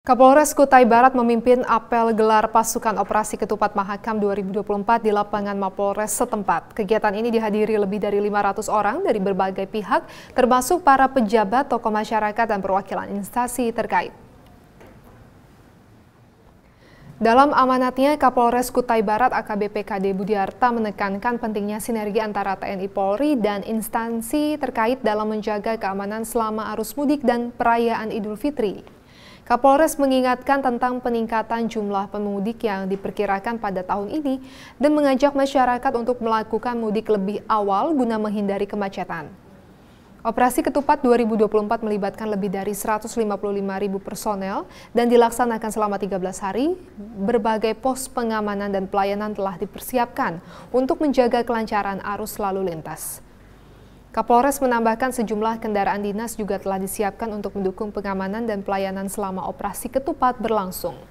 Kapolres Kutai Barat memimpin apel gelar pasukan operasi ketupat Mahakam 2024 di lapangan Mapolres setempat. Kegiatan ini dihadiri lebih dari 500 orang dari berbagai pihak, termasuk para pejabat, tokoh masyarakat, dan perwakilan instansi terkait. Dalam amanatnya, Kapolres Kutai Barat AKBP KD Budiarta menekankan pentingnya sinergi antara TNI Polri dan instansi terkait dalam menjaga keamanan selama arus mudik dan perayaan Idul Fitri. Kapolres mengingatkan tentang peningkatan jumlah pemudik yang diperkirakan pada tahun ini dan mengajak masyarakat untuk melakukan mudik lebih awal guna menghindari kemacetan. Operasi Ketupat 2024 melibatkan lebih dari 155 ribu personel dan dilaksanakan selama 13 hari. Berbagai pos pengamanan dan pelayanan telah dipersiapkan untuk menjaga kelancaran arus lalu lintas. Kapolres menambahkan sejumlah kendaraan dinas juga telah disiapkan untuk mendukung pengamanan dan pelayanan selama operasi ketupat berlangsung.